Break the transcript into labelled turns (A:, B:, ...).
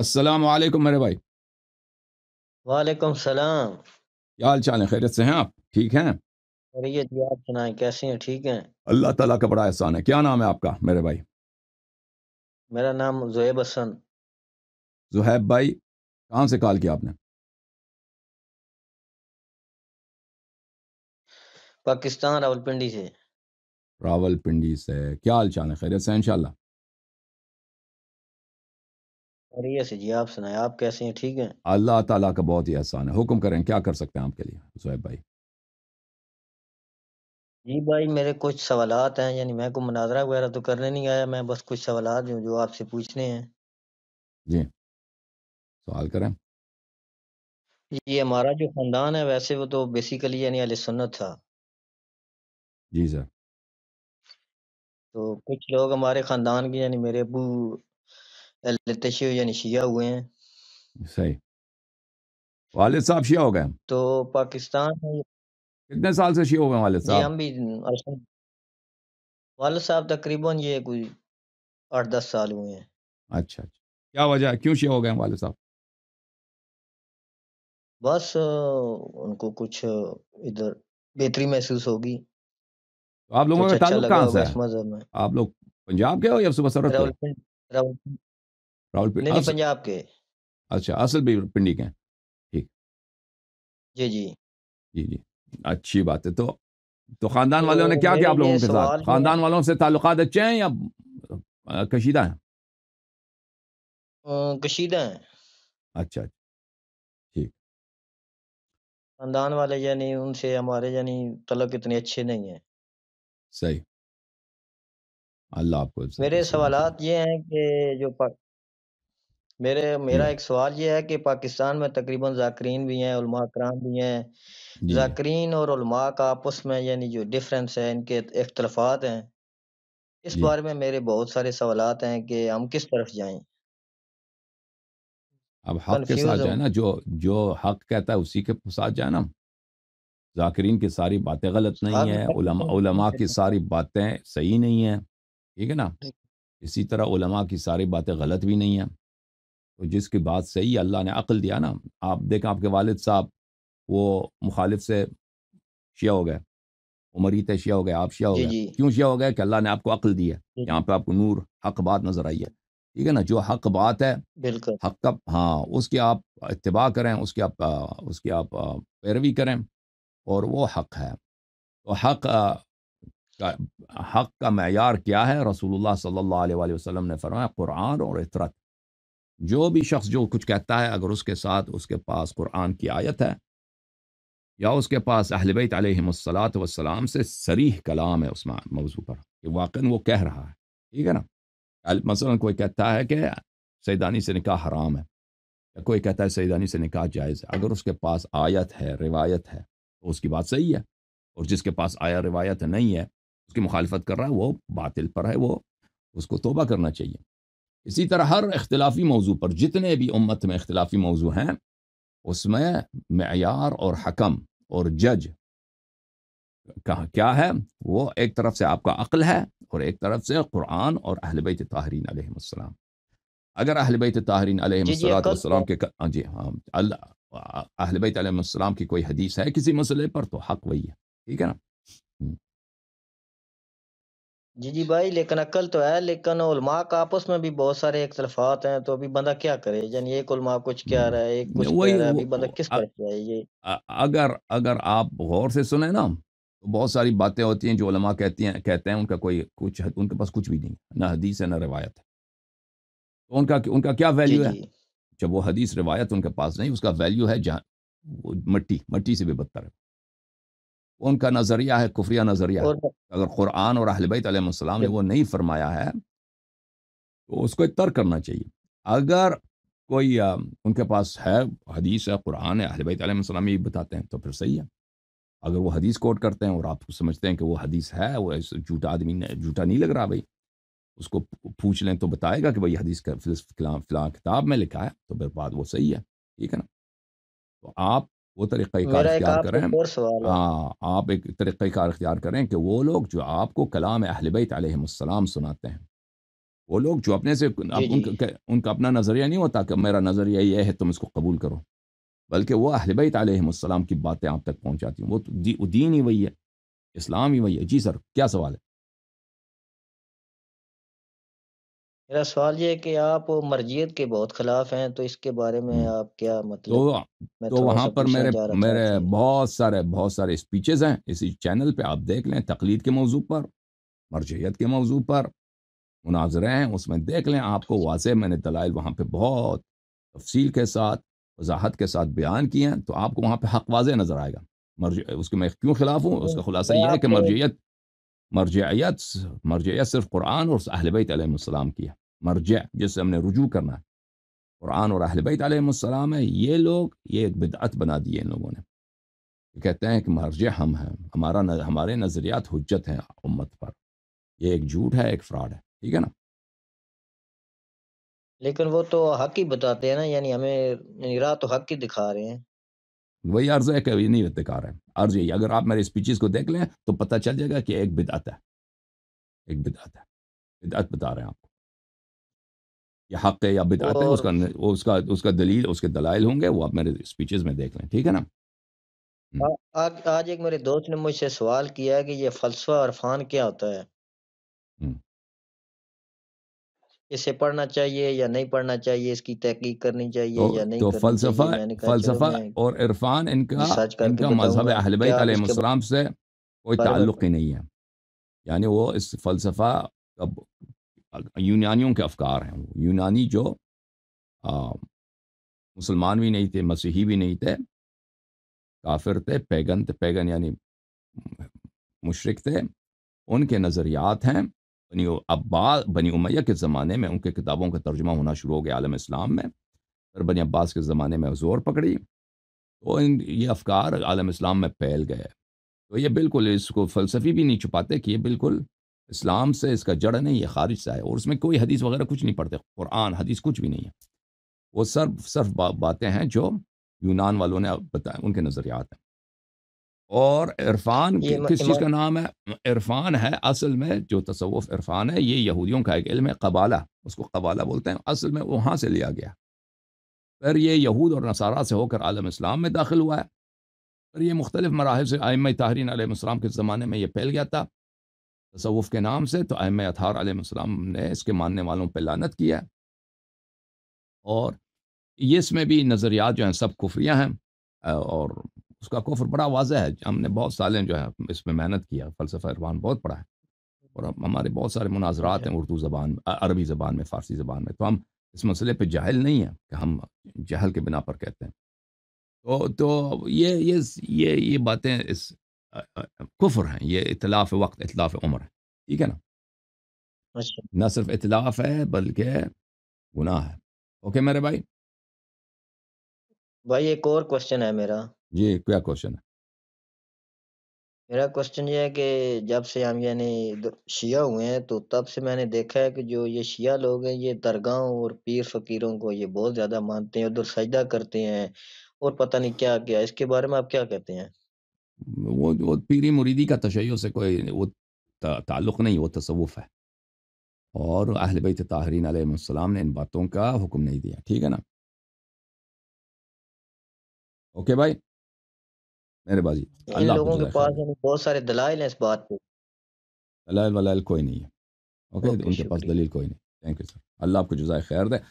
A: السلام علیکم میرے بھائی
B: وعلیکم السلام
A: کیا حال چال ہے خیریت سے ہیں آپ ٹھیک ہیں
B: جی، کیسے ہیں ٹھیک ہیں
A: اللہ تعالیٰ کا بڑا
C: احسان ہے کیا نام ہے آپ کا میرے بھائی
B: میرا نام زہیب حسن
C: زہیب بھائی کہاں سے کال کیا آپ نے پاکستان راول پنڈی سے راول پنڈی سے کیا حال چال خیریت سے انشاءاللہ
B: جی آپ سنائے آپ کیسے ہیں ٹھیک ہیں
A: اللہ تعالیٰ کا بہت ہی احسان ہے حکم کریں کیا کر سکتے ہیں آپ کے لیے
C: زہیب بھائی
B: جی بھائی میرے کچھ سوالات ہیں یعنی میں کو مناظرہ وغیرہ تو کرنے نہیں آیا میں بس کچھ سوالات ہوں جو آپ سے پوچھنے ہیں
C: جی سوال کریں
B: جی ہمارا جو خاندان ہے ویسے وہ تو بیسیکلی یعنی علیہ سنت تھا جی سر تو کچھ لوگ ہمارے خاندان کے یعنی میرے ابو پہلے یعنی شیعہ ہوئے ہیں
C: صحیح والد صاحب شیعہ ہو گئے ہیں
B: تو پاکستان کتنے
C: سال سے شیعہ ہو گئے ہیں والد جی، صاحب ہم
B: بھی والد صاحب تقریباً یہ کوئی آٹھ دس سال ہوئے ہیں
C: اچھا اچھا کیا وجہ ہے کیوں شیعہ ہو گئے ہیں والد صاحب
B: بس ان کو کچھ ادھر بہتری محسوس ہوگی تو
C: آپ لوگوں کا اچھا تعلق کہاں سے ہے آپ لوگ پنجاب کے ہو یا صبح
B: سرکھ
C: راول پنڈی نہیں پنجاب کے اچھا اصل بھی پنڈی کے ہیں ٹھیک جی جی
A: جی جی اچھی بات ہے تو تو خاندان والوں نے کیا کیا آپ لوگوں کے ساتھ خاندان
C: والوں سے تعلقات اچھے ہیں یا کشیدہ ہیں کشیدہ ہیں اچھا،, اچھا ٹھیک
B: خاندان والے یعنی ان سے ہمارے یعنی تعلق اتنے اچھے نہیں ہیں صحیح اللہ آپ کو میرے سوالات یہ ہیں کہ جو میرے میرا جی۔ ایک سوال یہ ہے کہ پاکستان میں تقریباً بھی ہیں علماء کرام بھی ہیں ذاکرین جی۔ اور علماء کا آپس میں یعنی جو ڈفرینس ہے ان کے اختلافات ہیں اس جی۔ بارے میں میرے بہت سارے سوالات ہیں کہ ہم کس طرف جائیں
A: اب حق کے ساتھ نا جو جو حق کہتا ہے اسی کے ساتھ جائیں ساری باتیں غلط نہیں ہیں علماء کی ساری باتیں صحیح نہیں ہیں ٹھیک ہے نا اسی طرح علماء کی ساری باتیں غلط بھی نہیں ہیں تو جس کی بات صحیح اللہ نے عقل دیا نا آپ دیکھیں آپ کے والد صاحب وہ مخالف سے شیعہ ہو گئے عمریت شیعہ ہو گئے آپ شیعہ ہو جی، گئے جی۔ کیوں شیعہ ہو گئے کہ اللہ نے آپ کو عقل دی ہے جی۔ یہاں پہ آپ کو نور حق بات نظر آئی ہے ٹھیک ہے نا جو حق بات ہے حق کا ہاں اس کی آپ اتباع کریں اس کی آپ اس کی آپ پیروی کریں اور وہ حق ہے تو حق حق کا معیار کیا ہے رسول اللہ صلی اللہ علیہ وسلم نے فرمایا قرآن اور اطرت جو بھی شخص جو کچھ کہتا ہے اگر اس کے ساتھ اس کے پاس قرآن کی آیت ہے یا اس کے پاس بیت علیہ الصلاۃ وسلام سے سریح کلام ہے اس موضوع پر کہ واقع وہ کہہ رہا ہے ٹھیک ہے نا مثلا کوئی کہتا ہے کہ سیدانی سے نکاح حرام ہے یا کوئی کہتا ہے سیدانی سے نکاح جائز ہے اگر اس کے پاس آیت ہے روایت ہے تو اس کی بات صحیح ہے اور جس کے پاس آیا روایت نہیں ہے اس کی مخالفت کر رہا ہے وہ باطل پر ہے وہ اس کو توبہ کرنا چاہیے اسی طرح ہر اختلافی موضوع پر جتنے بھی امت میں اختلافی موضوع ہیں اس میں معیار اور حکم اور جج کا کیا ہے وہ ایک طرف سے آپ کا عقل ہے اور ایک طرف سے قرآن اور اہل بیت تاہرین علیہ السلام اگر اہل بیت تاہرین علیہ جی، جی، السلام کے ہاں جی ہاں اللہ بیت علیہ السلام کی کوئی حدیث ہے کسی مسئلے پر تو حق وہی ہے ٹھیک ہے نا
B: جی جی بھائی لیکن عقل تو ہے لیکن علماء کا آپس میں بھی بہت سارے اختلافات ہیں تو ابھی بندہ کیا کرے یعنی ایک علماء کچھ کیا رہا ہے ایک کچھ کیا رہا ہے ابھی بندہ کس پر کیا ہے یہ
A: اگر اگر آپ غور سے سنیں نا بہت ساری باتیں ہوتی ہیں جو علماء کہتے ہیں کہتے ہیں ان کا کوئی کچھ ان کے پاس کچھ بھی نہیں ہے نہ حدیث ہے نہ روایت ہے تو ان کا ان کا کیا ویلیو جی، ہے جی۔ جب وہ حدیث روایت ان کے پاس نہیں اس کا ویلیو ہے جہاں وہ مٹی مٹی سے بھی بدتر ہے ان کا نظریہ ہے کفریہ نظریہ ہے اگر قرآن اور اہل بیت علیہ السلام نے جی۔ وہ نہیں فرمایا ہے تو اس کو اتر ترک کرنا چاہیے اگر کوئی ان کے پاس ہے حدیث ہے قرآن ہے اہل بیت علیہ السلام یہ بتاتے ہیں تو پھر صحیح ہے اگر وہ حدیث کوٹ کرتے ہیں اور آپ سمجھتے ہیں کہ وہ حدیث ہے وہ جھوٹا آدمی نے جھوٹا نہیں لگ رہا بھائی اس کو پوچھ لیں تو بتائے گا کہ بھائی حدیث کا فلاں فلاں کتاب میں لکھا ہے تو پھر بعد وہ صحیح ہے ٹھیک ہے نا تو آپ وہ طریقہ کار اختیار کریں ہاں آپ ایک طریقہ کار اختیار کریں کہ وہ لوگ جو آپ کو کلام اہل بیت علیہ السلام سناتے ہیں وہ لوگ جو اپنے سے جی، جی، جی۔ ان کا اپنا نظریہ نہیں ہوتا کہ میرا نظریہ یہ ہے تم اس کو قبول کرو بلکہ وہ اہل بیت علیہ السلام کی باتیں آپ تک
C: پہنچاتی ہیں وہ دین ہی وہی ہے اسلام ہی وہی ہے جی سر کیا سوال ہے
B: میرا سوال یہ ہے کہ آپ مرجیت کے بہت خلاف ہیں تو اس کے بارے میں آپ کیا مطلب
C: تو تو وہاں پر میرے میرے بہت سارے
A: بہت سارے اسپیچز ہیں اسی چینل پہ آپ دیکھ لیں تقلید کے موضوع پر مرجیت کے موضوع پر مناظرے ہیں اس میں دیکھ لیں آپ کو واضح میں نے دلائل وہاں پہ بہت تفصیل کے ساتھ وضاحت کے ساتھ بیان کیے ہیں تو آپ کو وہاں پہ حق واضح نظر آئے گا مرج اس کے میں کیوں خلاف ہوں اس کا خلاصہ یہ ہے کہ مرجیت مرجعیت مرجعیت صرف قرآن اور اہل بیت علیہ السلام کی ہے مرجع جس سے ہم نے رجوع کرنا ہے قرآن اور اہل بیت علیہ السلام ہے یہ لوگ یہ ایک بدعت بنا دیے ان لوگوں نے کہتے ہیں کہ مرجع ہم ہیں ہمارا ہمارے نظریات حجت ہیں امت پر یہ ایک جھوٹ ہے ایک فراڈ ہے ٹھیک ہے نا
B: لیکن وہ تو حق ہی بتاتے ہیں نا یعنی ہمیں یعنی راہ تو حق ہی دکھا رہے ہیں
A: وہی عرض ہے کہ یہ نہیں ارتکار ہے عرض یہی اگر آپ میرے اسپیچز کو دیکھ لیں تو پتہ چل جائے گا کہ ایک بدعت ہے ایک بدعت ہے بدعت بتا رہے ہیں آپ کو یہ حق ہے یا بدعت ہے اس کا اس کا اس کا دلیل اس کے دلائل ہوں گے وہ آپ میرے اسپیچز میں دیکھ لیں ٹھیک ہے
B: نا آج ایک میرے دوست نے مجھ سے سوال کیا ہے کہ یہ فلسفہ عرفان کیا ہوتا ہے اسے پڑھنا چاہیے یا نہیں پڑھنا چاہیے اس کی تحقیق کرنی چاہیے یا نہیں تو فلسفہ فلسفہ
A: اور عرفان ان کا ان کا مذہب اہل بیت علیہ السلام سے کوئی تعلق ہی نہیں ہے یعنی وہ اس فلسفہ یونانیوں کے افکار ہیں یونانی جو مسلمان بھی نہیں تھے مسیحی بھی نہیں تھے کافر تھے پیگن تھے پیگن یعنی مشرق تھے ان کے نظریات ہیں بنی عباس بنی امیہ کے زمانے میں ان کے کتابوں کا ترجمہ ہونا شروع ہو گیا عالم اسلام میں بنی عباس کے زمانے میں زور پکڑی تو ان یہ افکار عالم اسلام میں پھیل گئے تو یہ بالکل اس کو فلسفی بھی نہیں چھپاتے کہ یہ بالکل اسلام سے اس کا جڑ نہیں یہ خارج سے ہے اور اس میں کوئی حدیث وغیرہ کچھ نہیں پڑھتے قرآن حدیث کچھ بھی نہیں ہے وہ صرف صرف باتیں ہیں جو یونان والوں نے بتایا ان کے نظریات ہیں اور عرفان کس چیز کا نام ہے عرفان ہے اصل میں جو تصوف عرفان ہے یہ یہودیوں کا ایک علم ہے قبالہ اس کو قبالہ بولتے ہیں اصل میں وہاں سے لیا گیا پھر یہ یہود اور نصارہ سے ہو کر عالم اسلام میں داخل ہوا ہے پھر یہ مختلف مراحل سے آئمہ تاہرین علیہ السلام کے زمانے میں یہ پھیل گیا تھا تصوف کے نام سے تو آئمہ اطہار علیہ السلام نے اس کے ماننے والوں پہ لانت کیا ہے اور اس میں بھی نظریات جو ہیں سب کفریہ ہیں اور اس کا کفر بڑا واضح ہے ہم نے بہت سالیں جو ہے اس میں محنت کیا فلسفہ عرفان بہت پڑھا ہے اور ہمارے بہت سارے مناظرات اچھا۔ ہیں اردو زبان عربی زبان میں فارسی زبان میں تو ہم اس مسئلے پہ جاہل نہیں ہیں کہ ہم جہل کے بنا پر کہتے ہیں تو تو یہ یہ یہ یہ باتیں اس کفر ہیں یہ اطلاف وقت اطلاف عمر ہے ٹھیک ہے نا
B: اچھا۔
C: نہ صرف اطلاف ہے بلکہ گناہ ہے اوکے میرے بھائی
B: بھائی ایک اور کوشچن ہے میرا
C: جی کیا کوشچن ہے
B: میرا کوشچن یہ ہے کہ جب سے ہم یعنی شیعہ ہوئے ہیں تو تب سے میں نے دیکھا ہے کہ جو یہ شیعہ لوگ ہیں یہ درگاہوں اور پیر فقیروں کو یہ بہت زیادہ مانتے ہیں ادھر سجدہ کرتے ہیں اور پتہ نہیں کیا کیا اس کے بارے میں آپ کیا کہتے ہیں
A: وہ پیری مریدی کا تشیع سے کوئی وہ تعلق نہیں وہ تصوف ہے
C: اور اہل بیت تاہرین علیہ السلام نے ان باتوں کا حکم نہیں دیا ٹھیک ہے نا اوکے بھائی میرے بازی اللہ لوگوں کے
B: پاس یعنی بہت سارے دلائل ہیں اس بات پہ
C: دلائل ولائل کوئی نہیں ہے
A: اوکے ان کے پاس دلیل کوئی نہیں تھینک یو سر اللہ آپ کو جزائے خیر دے